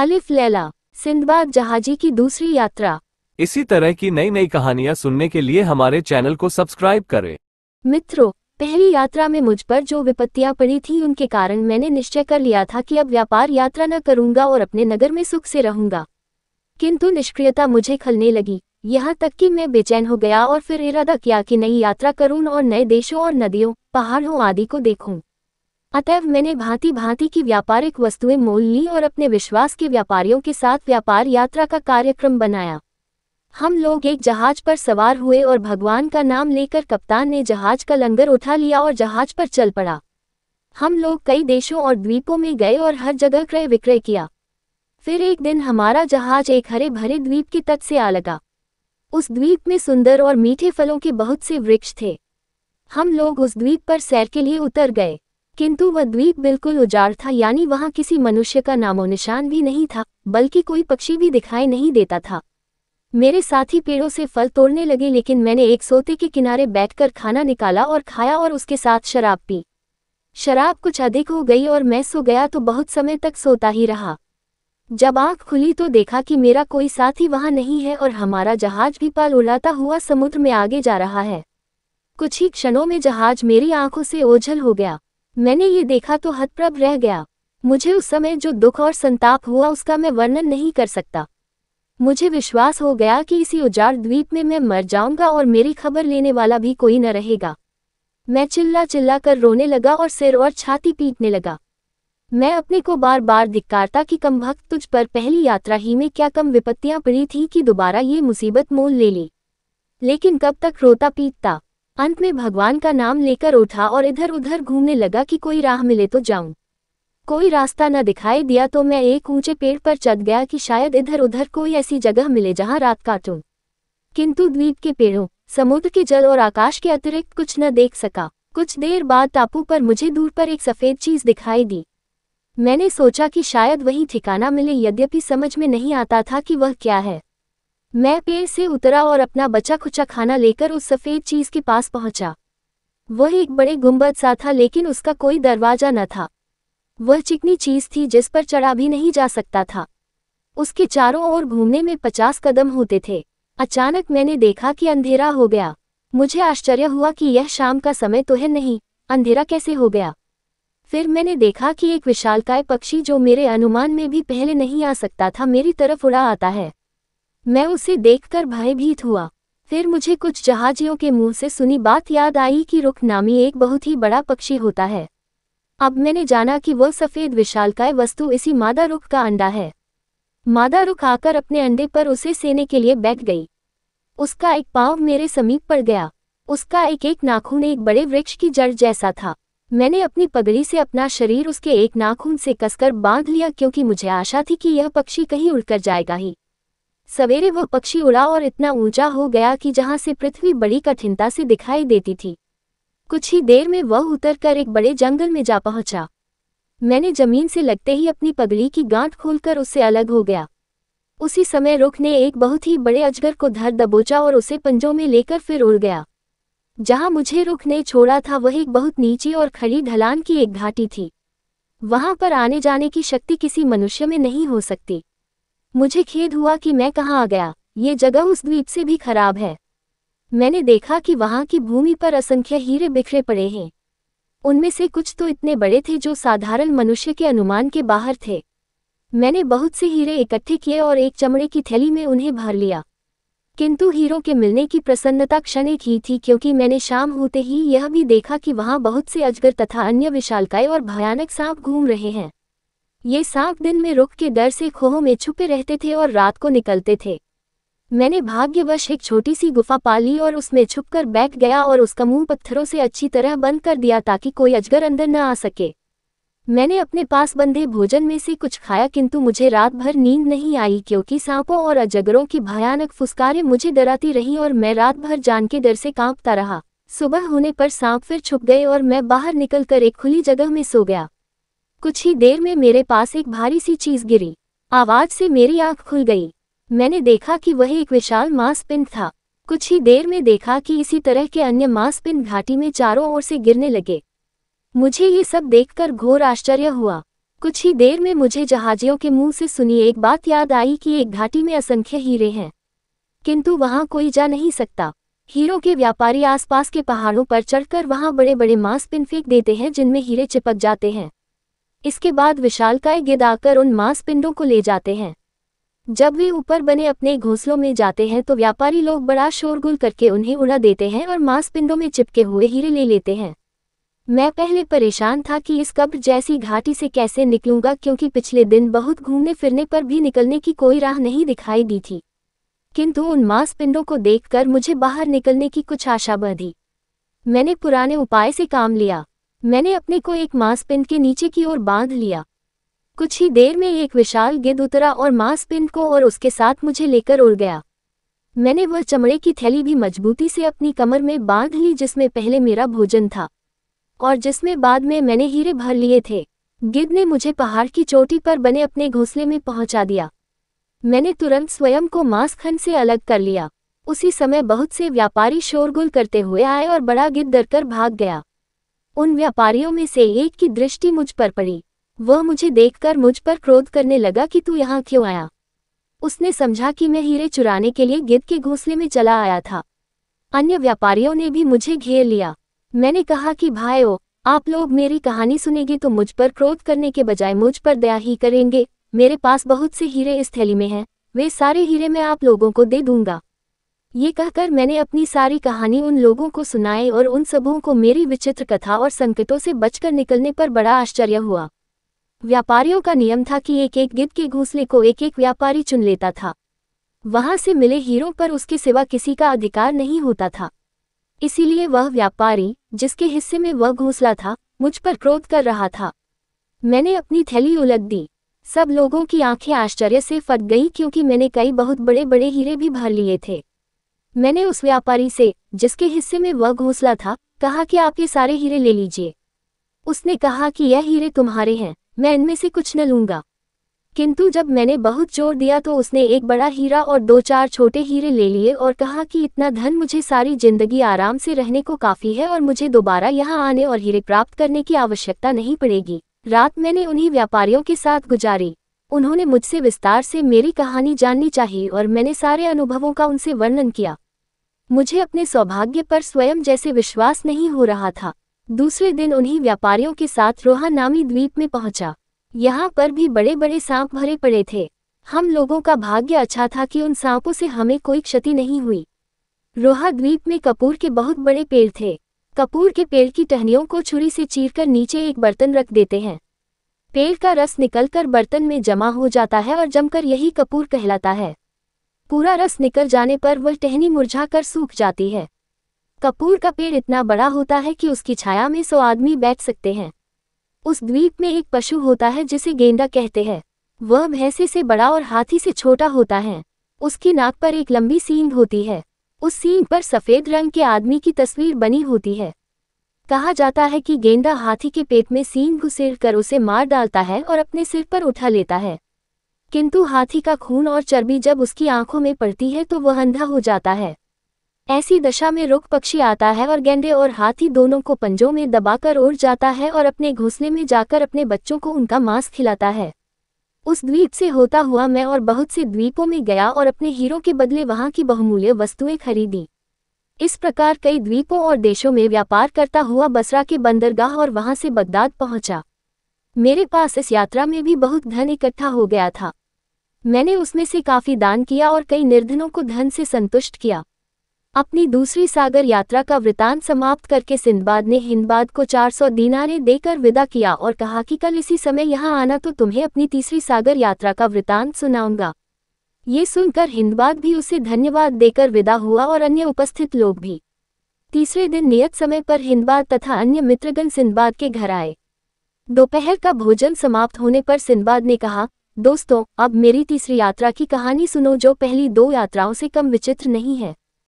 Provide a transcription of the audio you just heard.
अलिफ लैला सिंधबाद जहाजी की दूसरी यात्रा इसी तरह की नई नई कहानियाँ सुनने के लिए हमारे चैनल को सब्सक्राइब करें मित्रों पहली यात्रा में मुझ पर जो विपत्तियाँ पड़ी थी उनके कारण मैंने निश्चय कर लिया था कि अब व्यापार यात्रा न करूँगा और अपने नगर में सुख से रहूँगा किंतु निष्क्रियता मुझे खलने लगी यहाँ तक कि मैं बेचैन हो गया और फिर इरादा किया कि नई यात्रा करूँ और नए देशों और नदियों पहाड़ों आदि को देखूँ अतएव मैंने भांति भांति की व्यापारिक वस्तुएं मोल ली और अपने विश्वास के व्यापारियों के साथ व्यापार यात्रा का कार्यक्रम बनाया हम लोग एक जहाज पर सवार हुए और भगवान का नाम लेकर कप्तान ने जहाज का लंगर उठा लिया और जहाज पर चल पड़ा हम लोग कई देशों और द्वीपों में गए और हर जगह क्रय विक्रय किया फिर एक दिन हमारा जहाज एक हरे भरे द्वीप के तट से आ लगा उस द्वीप में सुंदर और मीठे फलों के बहुत से वृक्ष थे हम लोग उस द्वीप पर सैर के लिए उतर गए किंतु वह द्वीप बिल्कुल उजाड़ था यानी वहां किसी मनुष्य का नामो निशान भी नहीं था बल्कि कोई पक्षी भी दिखाई नहीं देता था मेरे साथी पेड़ों से फल तोड़ने लगे लेकिन मैंने एक सोते के किनारे बैठकर खाना निकाला और खाया और उसके साथ शराब पी शराब कुछ अधिक हो गई और मैं सो गया तो बहुत समय तक सोता ही रहा जब आंख खुली तो देखा कि मेरा कोई साथी वहां नहीं है और हमारा जहाज भी पाल उलाता हुआ समुद्र में आगे जा रहा है कुछ ही क्षणों में जहाज मेरी आंखों से ओझल हो गया मैंने ये देखा तो हतप्रभ रह गया मुझे उस समय जो दुख और संताप हुआ उसका मैं वर्णन नहीं कर सकता मुझे विश्वास हो गया कि इसी उजाड़ द्वीप में मैं मर जाऊंगा और मेरी खबर लेने वाला भी कोई न रहेगा मैं चिल्ला चिल्ला कर रोने लगा और सिर और छाती पीटने लगा मैं अपने को बार बार धिक्कारता कि कम भक्त तुझ पर पहली यात्रा ही में क्या कम विपत्तियां पड़ी थी कि दोबारा ये मुसीबत मोल ले ली लेकिन कब तक रोता पीटता अंत में भगवान का नाम लेकर उठा और इधर उधर घूमने लगा कि कोई राह मिले तो जाऊं कोई रास्ता न दिखाई दिया तो मैं एक ऊंचे पेड़ पर चढ़ गया कि शायद इधर उधर कोई ऐसी जगह मिले जहां रात काटूं किंतु द्वीप के पेड़ों समुद्र के जल और आकाश के अतिरिक्त कुछ न देख सका कुछ देर बाद टापू पर मुझे दूर पर एक सफ़ेद चीज़ दिखाई दी मैंने सोचा कि शायद वही ठिकाना मिले यद्यपि समझ में नहीं आता था कि वह क्या है मैं पेड़ से उतरा और अपना बचा खुचा खाना लेकर उस सफ़ेद चीज़ के पास पहुंचा। वह एक बड़े गुंबद सा था लेकिन उसका कोई दरवाजा न था वह चिकनी चीज़ थी जिस पर चढ़ा भी नहीं जा सकता था उसके चारों ओर घूमने में पचास कदम होते थे अचानक मैंने देखा कि अंधेरा हो गया मुझे आश्चर्य हुआ कि यह शाम का समय तो है नहीं अंधेरा कैसे हो गया फिर मैंने देखा कि एक विशालकाय पक्षी जो मेरे अनुमान में भी पहले नहीं आ सकता था मेरी तरफ उड़ा आता है मैं उसे देखकर भयभीत हुआ फिर मुझे कुछ जहाजियों के मुंह से सुनी बात याद आई कि रुख नामी एक बहुत ही बड़ा पक्षी होता है अब मैंने जाना कि वह सफ़ेद विशालकाय वस्तु इसी मादा रुख का अंडा है मादा रुख आकर अपने अंडे पर उसे सेने के लिए बैठ गई उसका एक पाँव मेरे समीप पड़ गया उसका एक एक नाखून एक बड़े वृक्ष की जड़ जैसा था मैंने अपनी पगड़ी से अपना शरीर उसके एक नाखून से कसकर बांध लिया क्योंकि मुझे आशा थी कि यह पक्षी कहीं उड़कर जाएगा ही सवेरे वह पक्षी उड़ा और इतना ऊंचा हो गया कि जहां से पृथ्वी बड़ी कठिनता से दिखाई देती थी कुछ ही देर में वह उतरकर एक बड़े जंगल में जा पहुंचा मैंने जमीन से लगते ही अपनी पगड़ी की गांठ खोलकर उससे अलग हो गया उसी समय रुख ने एक बहुत ही बड़े अजगर को धर दबोचा और उसे पंजों में लेकर फिर उड़ गया जहां मुझे रुख ने छोड़ा था वह एक बहुत नीची और खड़ी ढलान की एक घाटी थी वहां पर आने जाने की शक्ति किसी मनुष्य में नहीं हो सकती मुझे खेद हुआ कि मैं कहाँ आ गया ये जगह उस द्वीप से भी खराब है मैंने देखा कि वहाँ की भूमि पर असंख्य हीरे बिखरे पड़े हैं उनमें से कुछ तो इतने बड़े थे जो साधारण मनुष्य के अनुमान के बाहर थे मैंने बहुत से हीरे इकट्ठे किए और एक चमड़े की थैली में उन्हें भर लिया किंतु हीरो के मिलने की प्रसन्नता क्षणिक ही थी क्योंकि मैंने शाम होते ही यह भी देखा कि वहाँ बहुत से अजगर तथा अन्य विशालकाय और भयानक सांप घूम रहे हैं ये सांप दिन में रुख के डर से खोहों में छुपे रहते थे और रात को निकलते थे मैंने भाग्यवश एक छोटी सी गुफा पाली और उसमें छुपकर बैठ गया और उसका मुंह पत्थरों से अच्छी तरह बंद कर दिया ताकि कोई अजगर अंदर न आ सके मैंने अपने पास बंधे भोजन में से कुछ खाया किंतु मुझे रात भर नींद नहीं आई क्योंकि सांपों और अजगरों की भयानक फुसकारें मुझे डराती रहीं और मैं रात भर जान के डर से कांपता रहा सुबह होने पर सांप फिर छुप गए और मैं बाहर निकलकर एक खुली जगह में सो गया कुछ ही देर में मेरे पास एक भारी सी चीज गिरी आवाज से मेरी आंख खुल गई मैंने देखा कि वह एक विशाल मांस पिंड था कुछ ही देर में देखा कि इसी तरह के अन्य मांस पिंड घाटी में चारों ओर से गिरने लगे मुझे ये सब देखकर घोर आश्चर्य हुआ कुछ ही देर में मुझे जहाजियों के मुंह से सुनी एक बात याद आई कि एक घाटी में असंख्य हीरे हैं किंतु वहां कोई जा नहीं सकता हीरो के व्यापारी आसपास के पहाड़ों पर चढ़कर वहां बड़े बड़े मांस पिन फेंक देते हैं जिनमें हीरे चिपक जाते हैं इसके बाद विशालकाय गिद आकर उन मांसपिंडों को ले जाते हैं जब वे ऊपर बने अपने घोंसलों में जाते हैं तो व्यापारी लोग बड़ा शोरगुल करके उन्हें उड़ा देते हैं और मांसपिंडों में चिपके हुए हीरे ले लेते हैं मैं पहले परेशान था कि इस कब्र जैसी घाटी से कैसे निकलूंगा क्योंकि पिछले दिन बहुत घूमने फिरने पर भी निकलने की कोई राह नहीं दिखाई दी थी किंतु उन मांसपिंडों को देखकर मुझे बाहर निकलने की कुछ आशा बधी मैंने पुराने उपाय से काम लिया मैंने अपने को एक मांसपिंड के नीचे की ओर बांध लिया कुछ ही देर में एक विशाल गिद उतरा और मांसपिंड को और उसके साथ मुझे लेकर उड़ गया मैंने वह चमड़े की थैली भी मजबूती से अपनी कमर में बांध ली जिसमें पहले मेरा भोजन था और जिसमें बाद में मैंने हीरे भर लिए थे गिद ने मुझे पहाड़ की चोटी पर बने अपने घोंसले में पहुंचा दिया मैंने तुरंत स्वयं को मांसखन से अलग कर लिया उसी समय बहुत से व्यापारी शोरगुल करते हुए आए और बड़ा गिद डरकर भाग गया उन व्यापारियों में से एक की दृष्टि मुझ पर पड़ी वह मुझे देखकर मुझ पर क्रोध करने लगा कि तू यहाँ क्यों आया उसने समझा कि मैं हीरे चुराने के लिए गिद्ध के घोंसले में चला आया था अन्य व्यापारियों ने भी मुझे घेर लिया मैंने कहा कि भाईओ आप लोग मेरी कहानी सुनेंगे तो मुझ पर क्रोध करने के बजाय मुझ पर दया ही करेंगे मेरे पास बहुत से हीरे इस थैली में हैं वे सारे हीरे मैं आप लोगों को दे दूंगा ये कहकर मैंने अपनी सारी कहानी उन लोगों को सुनाई और उन सबों को मेरी विचित्र कथा और संकटों से बचकर निकलने पर बड़ा आश्चर्य हुआ व्यापारियों का नियम था कि एक एक गिद्ध के घूसले को एक एक व्यापारी चुन लेता था वहां से मिले हीरों पर उसके सिवा किसी का अधिकार नहीं होता था इसीलिए वह व्यापारी जिसके हिस्से में वह घोंसला था मुझ पर क्रोध कर रहा था मैंने अपनी थैली उलट दी सब लोगों की आंखें आश्चर्य से फट गई क्योंकि मैंने कई बहुत बड़े बड़े हीरे भी भर लिए थे मैंने उस व्यापारी से जिसके हिस्से में वह घोसला था कहा कि आप ये सारे हीरे ले लीजिए उसने कहा कि यह हीरे तुम्हारे हैं मैं इनमें से कुछ न लूंगा किंतु जब मैंने बहुत जोर दिया तो उसने एक बड़ा हीरा और दो चार छोटे हीरे ले लिए और कहा कि इतना धन मुझे सारी जिंदगी आराम से रहने को काफ़ी है और मुझे दोबारा यहाँ आने और हीरे प्राप्त करने की आवश्यकता नहीं पड़ेगी रात मैंने उन्हीं व्यापारियों के साथ गुजारी उन्होंने मुझसे विस्तार से मेरी कहानी जाननी चाहिए और मैंने सारे अनुभवों का उनसे वर्णन किया मुझे अपने सौभाग्य पर स्वयं जैसे विश्वास नहीं हो रहा था दूसरे दिन उन्हीं व्यापारियों के साथ रोहा नामी द्वीप में पहुंचा यहाँ पर भी बड़े बड़े सांप भरे पड़े थे हम लोगों का भाग्य अच्छा था कि उन सांपों से हमें कोई क्षति नहीं हुई रोहा द्वीप में कपूर के बहुत बड़े पेड़ थे कपूर के पेड़ की टहनियों को छुरी से चीरकर नीचे एक बर्तन रख देते हैं पेड़ का रस निकलकर बर्तन में जमा हो जाता है और जमकर यही कपूर कहलाता है पूरा रस निकल जाने पर वह टहनी मुरझाकर सूख जाती है कपूर का पेड़ इतना बड़ा होता है कि उसकी छाया में सौ आदमी बैठ सकते हैं उस द्वीप में एक पशु होता है जिसे गेंडा कहते हैं वह भैंसे से बड़ा और हाथी से छोटा होता है उसकी नाक पर एक लंबी सींग होती है उस सींग पर सफ़ेद रंग के आदमी की तस्वीर बनी होती है कहा जाता है कि गेंदा हाथी के पेट में सींग घुसेर कर उसे मार डालता है और अपने सिर पर उठा लेता है किंतु हाथी का खून और चर्बी जब उसकी आंखों में पड़ती है तो वह अंधा हो जाता है ऐसी दशा में रुख पक्षी आता है और गेंडे और हाथी दोनों को पंजों में दबाकर उड़ जाता है और अपने घोंसले में जाकर अपने बच्चों को उनका मांस खिलाता है उस द्वीप से होता हुआ मैं और बहुत से द्वीपों में गया और अपने हीरो के बदले वहाँ की बहुमूल्य वस्तुएं खरीदी इस प्रकार कई द्वीपों और देशों में व्यापार करता हुआ बसरा के बंदरगाह और वहां से बगदाद पहुंचा मेरे पास इस यात्रा में भी बहुत धन इकट्ठा हो गया था मैंने उसमें से काफ़ी दान किया और कई निर्धनों को धन से संतुष्ट किया अपनी दूसरी सागर यात्रा का वृतांत समाप्त करके सिंदबाद ने हिंदबाद को 400 दीनारे देकर विदा किया और कहा कि कल इसी समय यहाँ आना तो तुम्हें अपनी तीसरी सागर यात्रा का वृतांत सुनाऊंगा ये सुनकर हिंदबाग भी उसे धन्यवाद देकर विदा हुआ और अन्य उपस्थित लोग भी तीसरे दिन नियत समय पर हिंदबाद तथा अन्य मित्रगण सिंदबाद के घर आए दोपहर का भोजन समाप्त होने पर सिंदबाद ने कहा दोस्तों अब मेरी तीसरी यात्रा की कहानी सुनो जो पहली दो यात्राओं से कम विचित्र नहीं है